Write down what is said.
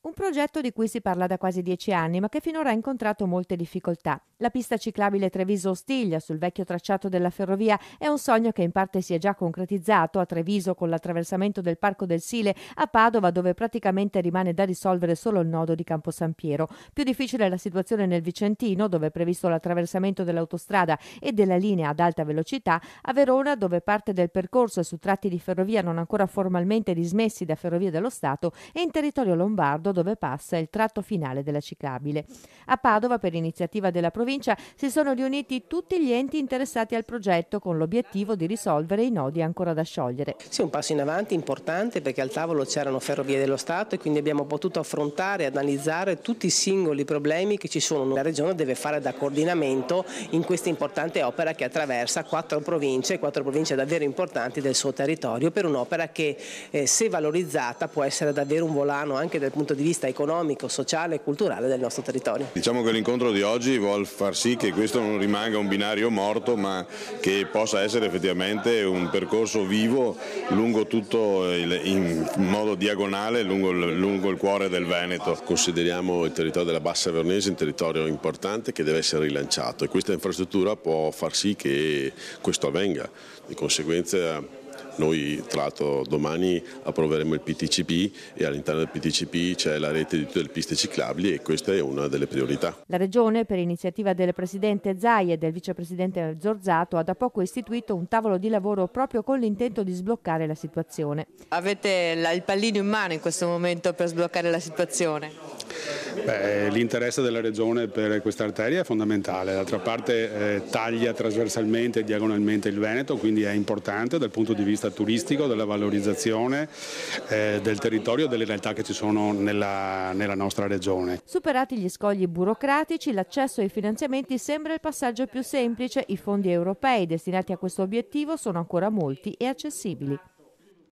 Un progetto di cui si parla da quasi dieci anni, ma che finora ha incontrato molte difficoltà. La pista ciclabile Treviso-Ostiglia sul vecchio tracciato della ferrovia è un sogno che in parte si è già concretizzato a Treviso con l'attraversamento del Parco del Sile, a Padova dove praticamente rimane da risolvere solo il nodo di Campo San Piero. Più difficile è la situazione nel Vicentino, dove è previsto l'attraversamento dell'autostrada e della linea ad alta velocità, a Verona dove parte del percorso è su tratti di ferrovia non ancora formalmente dismessi da Ferrovie dello Stato e in territorio lombardo Leonardo dove passa il tratto finale della ciclabile. A Padova, per iniziativa della provincia, si sono riuniti tutti gli enti interessati al progetto con l'obiettivo di risolvere i nodi ancora da sciogliere. Sì, un passo in avanti importante perché al tavolo c'erano Ferrovie dello Stato e quindi abbiamo potuto affrontare e analizzare tutti i singoli problemi che ci sono. La Regione deve fare da coordinamento in questa importante opera che attraversa quattro province, quattro province davvero importanti del suo territorio per un'opera che eh, se valorizzata può essere davvero un volano anche dal punto di vista di vista economico, sociale e culturale del nostro territorio. Diciamo che l'incontro di oggi vuol far sì che questo non rimanga un binario morto ma che possa essere effettivamente un percorso vivo lungo tutto il, in modo diagonale lungo, lungo il cuore del Veneto. Consideriamo il territorio della Bassa Vernese un territorio importante che deve essere rilanciato e questa infrastruttura può far sì che questo avvenga. Di conseguenza noi tra l'altro domani approveremo il PTCP e all'interno del PTCP c'è la rete di tutte le piste ciclabili e questa è una delle priorità. La Regione, per iniziativa del Presidente Zai e del Vicepresidente Zorzato, ha da poco istituito un tavolo di lavoro proprio con l'intento di sbloccare la situazione. Avete il pallino in mano in questo momento per sbloccare la situazione? Beh, l'interesse della Regione per questa arteria è fondamentale, d'altra parte eh, taglia trasversalmente e diagonalmente il Veneto, quindi è importante dal punto di vista turistico, della valorizzazione eh, del territorio e delle realtà che ci sono nella, nella nostra Regione. Superati gli scogli burocratici, l'accesso ai finanziamenti sembra il passaggio più semplice, i fondi europei destinati a questo obiettivo sono ancora molti e accessibili.